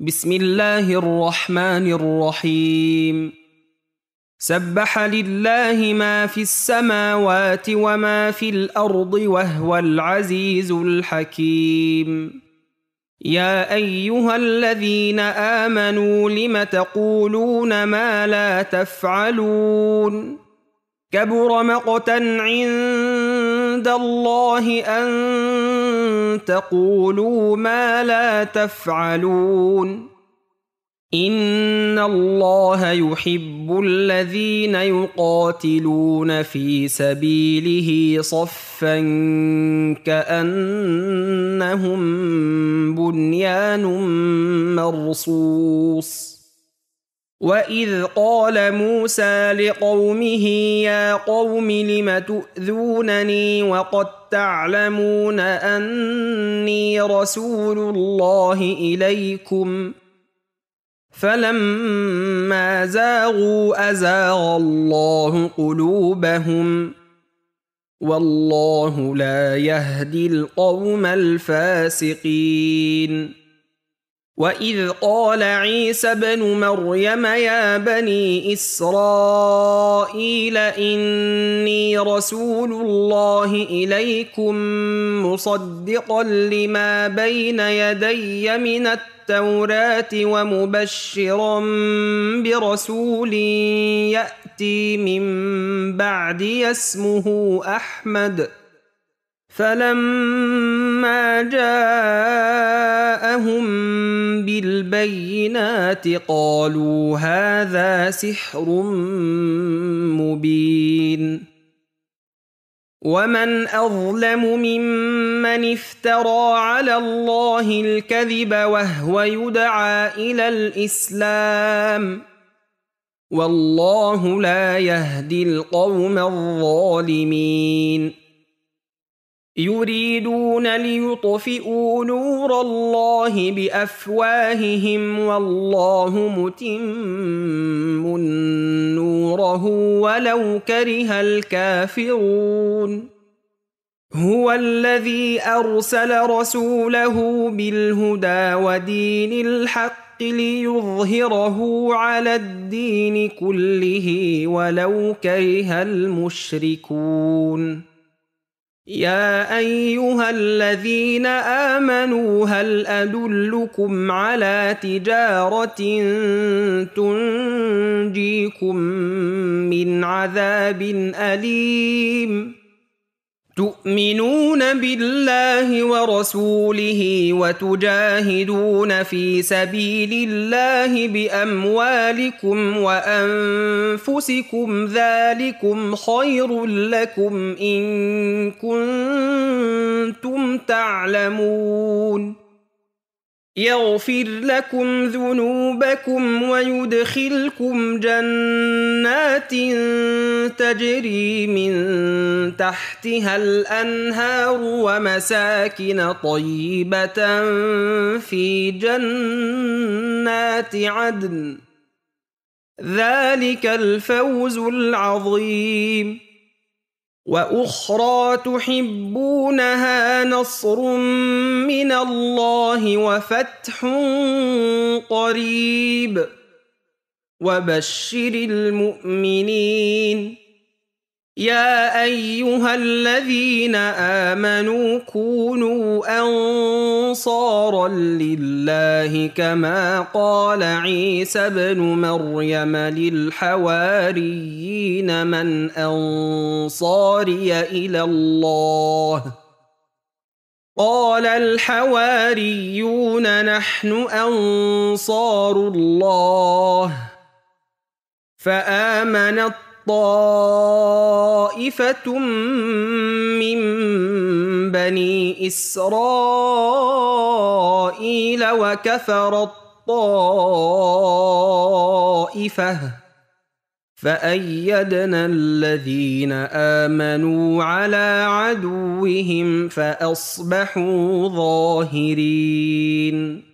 بسم الله الرحمن الرحيم سبح لله ما في السماوات وما في الأرض وهو العزيز الحكيم يا أيها الذين آمنوا لم تقولون ما لا تفعلون كبر مقتا عند الله أن تقولوا ما لا تفعلون ان الله يحب الذين يقاتلون في سبيله صفا كانهم بنيان مرصوص وَإِذْ قَالَ مُوسَى لِقَوْمِهِ يَا قَوْمِ لِمَ تُؤْذُونَنِي وَقَدْ تَعْلَمُونَ أَنِّي رَسُولُ اللَّهِ إِلَيْكُمْ فَلَمَّا زَاغُوا أَزَاغَ اللَّهُ قُلُوبَهُمْ وَاللَّهُ لَا يَهْدِي الْقَوْمَ الْفَاسِقِينَ وإذ قال عيسى بن مريم يا بني إسرائيل إني رسول الله إليكم مصدقا لما بين يدي من التوراة ومبشرا برسول يأتي من بعد اسمه أحمد ۖ فلما جاءهم بالبينات قالوا هذا سحر مبين ومن اظلم ممن افترى على الله الكذب وهو يدعى الى الاسلام والله لا يهدي القوم الظالمين يريدون ليطفئوا نور الله بافواههم والله متم نوره ولو كره الكافرون هو الذي ارسل رسوله بالهدى ودين الحق ليظهره على الدين كله ولو كره المشركون يا ايها الذين امنوا هل ادلكم على تجاره تنجيكم من عذاب اليم تؤمنون بالله ورسوله وتجاهدون في سبيل الله باموالكم وانفسكم ذلكم خير لكم ان كنتم تعلمون يغفر لكم ذنوبكم ويدخلكم جنات تجري من تحتها الأنهار ومساكن طيبة في جنات عدن ذلك الفوز العظيم واخرى تحبونها نصر من الله وفتح قريب وبشر المؤمنين يا أيها الذين آمنوا كونوا أنصارا لله كما قال عيسى بن مريم للحواريين من أنصاري إلى الله قال الحواريون نحن أنصار الله فآمنت طائفة من بني إسرائيل وكفر الطائفة فأيدنا الذين آمنوا على عدوهم فأصبحوا ظاهرين